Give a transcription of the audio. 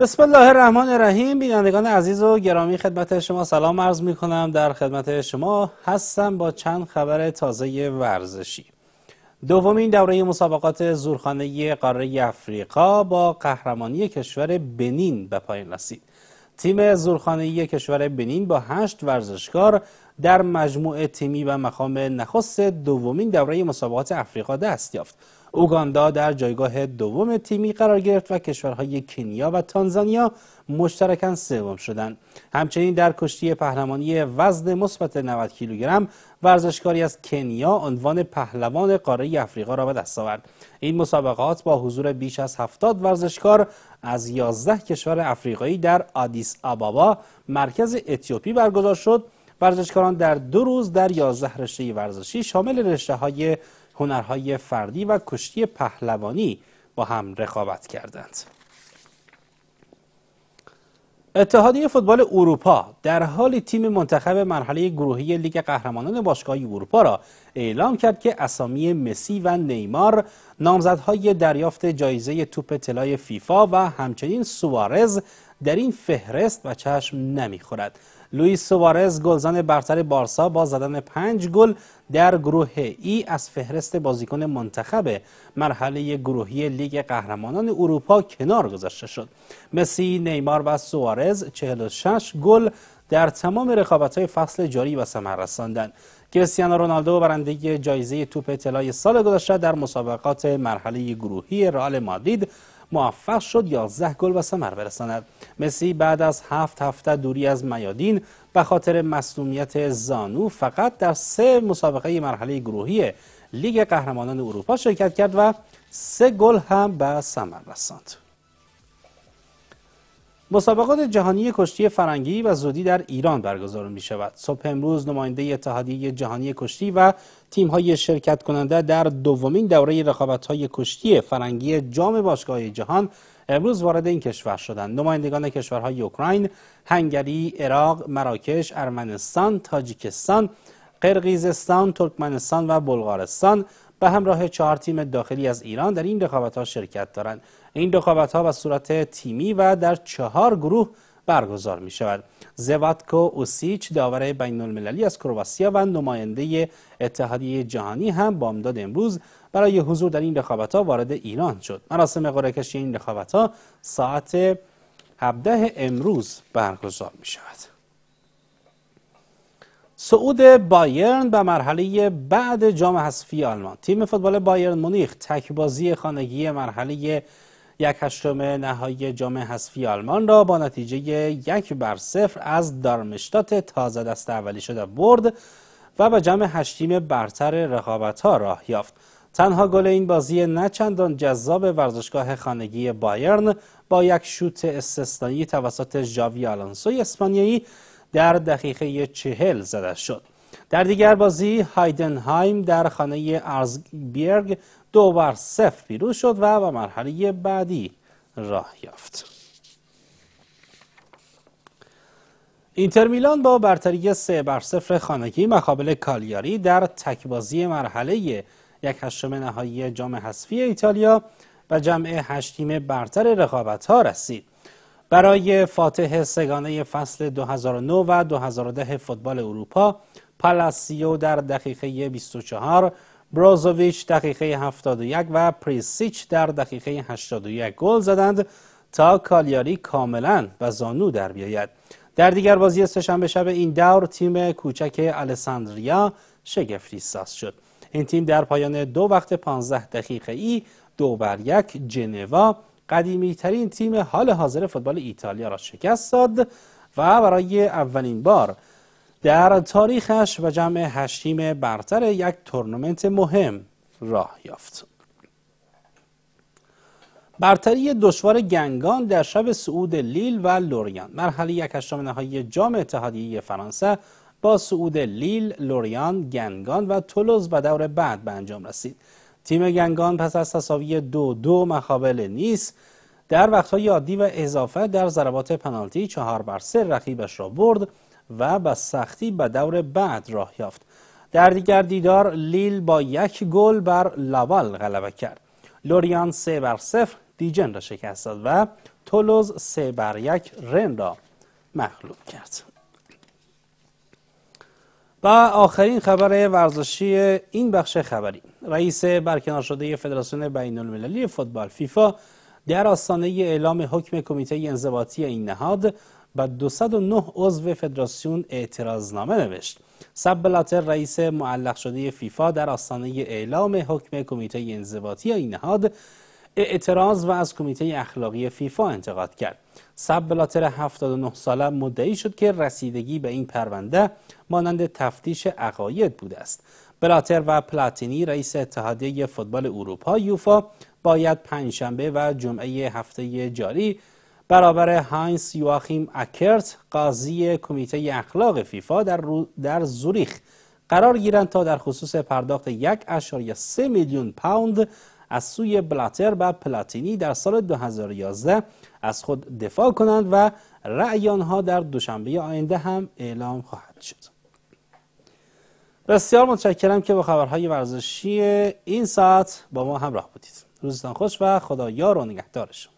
بسم الله الرحمن الرحیم بینندگان عزیز و گرامی خدمت شما سلام عرض می کنم در خدمت شما هستم با چند خبر تازه ورزشی دومین دوره مسابقات زورخانه قاره افریقا با قهرمانی کشور بنین به پایان رسید تیم یک کشور بنین با هشت ورزشکار در مجموعه تیمی و مقام نخست دومین دوره مسابقات افریقا دست یافت. اوگاندا در جایگاه دوم تیمی قرار گرفت و کشورهای کنیا و تانزانیا مشترکاً سوم شدند. همچنین در کشتی پهلوانی وزن مثبت 90 کیلوگرم ورزشکاری از کنیا عنوان پهلوان قاره افریقا را به دست آورد. این مسابقات با حضور بیش از 70 ورزشکار از 11 کشور افریقایی در آدیس آبابا مرکز اتیوپی برگزار شد ورزشکاران در دو روز در 11 رشته ورزشی شامل رشته های هنرهای فردی و کشتی پهلوانی با هم رقابت کردند اتحادیه فوتبال اروپا در حالی تیم منتخب مرحله گروهی لیگ قهرمانان باشگاهی اروپا را اعلام کرد که اسامی مسی و نیمار نامزدهای دریافت جایزه توپ طلای فیفا و همچنین سوارز در این فهرست و چشم نمیخورد لوئیس سوارز گلزن برتر بارسا با زدن پنج گل در گروه ای از فهرست بازیکن منتخب مرحله گروهی لیگ قهرمانان اروپا کنار گذاشته شد مسی، نیمار و سوارز 46 گل در تمام های فصل جاری و ثمر رساندند کریستیانو رونالدو برنده جایزه توپ طلای سال گذشته در مسابقات مرحله گروهی رئال مادید موفق شد 11 گل و ثمر برساند مسی بعد از هفت هفته دوری از میادین به خاطر مصومیت زانو فقط در سه مسابقه مرحله گروهی لیگ قهرمانان اروپا شرکت کرد و سه گل هم به ثمر رساند مسابقات جهانی کشتی فرنگی و زودی در ایران برگزار می شود. صبح امروز نماینده اتحادیه جهانی کشتی و تیم های شرکت کننده در دومین دوره رقابت های کشتی فرنگی جام باشگاه جهان امروز وارد این کشور شدند. نمایندگان کشورهای اوکراین، هنگری، عراق، مراکش، ارمنستان، تاجیکستان، قرقیزستان، ترکمنستان و بلغارستان به همراه چهار تیم داخلی از ایران در این رقابت ها شرکت دارند این رقابت ها به صورت تیمی و در چهار گروه برگزار می شود زواتکو اوسیچ داور بین المللی از کرواسیا و نماینده اتحادیه جهانی هم بامداد امروز برای حضور در این رقابت ها وارد ایران شد مراسم قرعه کشی این رقابت ها ساعت 17 امروز برگزار می شود صعود بایرن به مرحله بعد جام حذفی آلمان تیم فوتبال بایرن مونیخ بازی خانگی مرحله یک هشتم نهایی جام حذفی آلمان را با نتیجه یک بر صفر از دارمشتات تازه دست اولی شده برد و به جمع هشتیم برتر رقابت ها راه یافت تنها گل این بازی نه جذاب ورزشگاه خانگی بایرن با یک شوت استثنایی توسط ژاوی آلانسوی اسپانیایی در دقیقه چهل زده شد در دیگر بازی هایدنهایم در خانه ارزبیرگ دو بر صفر پیروز شد و به مرحله بعدی راه یافت اینتر میلان با برتری سه بر صفر خانگی مقابل کالیاری در تکبازی مرحله یک هشتم نهایی جام حذفی ایتالیا و جمع هشت تیم برتر رقابت ها رسید برای فاتح سگانه فصل 2009 و 2010 فوتبال اروپا پلاسیو در دقیقه 24 بروزوویچ دقیقه 71 و پریسیچ در دقیقه 81 گل زدند تا کالیاری کاملا و زانو در بیاید در دیگر بازی سهشنبه شب این دور تیم کوچک الیساندریا شگفتی ساز شد این تیم در پایان دو وقت 15 دقیقه ای دو بر یک جنوا قدیمی ترین تیم حال حاضر فوتبال ایتالیا را شکست داد و برای اولین بار در تاریخش و جمع هشتیم برتر یک تورنمنت مهم راه یافت برتری دشوار گنگان در شب سعود لیل و لوریان مرحله یک هشتم نهایی جام اتحادیه فرانسه با سعود لیل، لوریان، گنگان و تولوز و دور بعد به انجام رسید تیم گنگان پس از تصاوی دو دو مخابل نیست در وقتهای عادی و اضافه در ضربات پنالتی چهار بر سه رقیبش را برد و به سختی به دور بعد راه یافت در دیگر دیدار لیل با یک گل بر لوال غلبه کرد لوریان سه بر صفر دیجن را شکست داد و تولوز سه بر یک رن را مخلوب کرد و آخرین خبر ورزشی این بخش خبری رئیس برکنار شده فدراسیون بین المللی فوتبال فیفا در آستانه اعلام حکم کمیته انضباطی این نهاد و 209 عضو فدراسیون نامه نوشت بلاتر رئیس معلق شده فیفا در آستانه اعلام حکم کمیته انضباطی این نهاد اعتراض و از کمیته اخلاقی فیفا انتقاد کرد سب بلاتر 79 ساله مدعی شد که رسیدگی به این پرونده مانند تفتیش عقاید بوده است بلاتر و پلاتینی رئیس اتحادیه فوتبال اروپا یوفا باید پنجشنبه و جمعه هفته جاری برابر هاینس یواخیم اکرت قاضی کمیته اخلاق فیفا در, در زوریخ قرار گیرند تا در خصوص پرداخت 1.3 میلیون پوند از سوی بلاتر و پلاتینی در سال 2011 از خود دفاع کنند و رأی آنها در دوشنبه آینده هم اعلام خواهد شد بسیار متشکرم که با خبرهای ورزشی این ساعت با ما همراه بودید روزتان خوش و خدا یار و نگهدارشون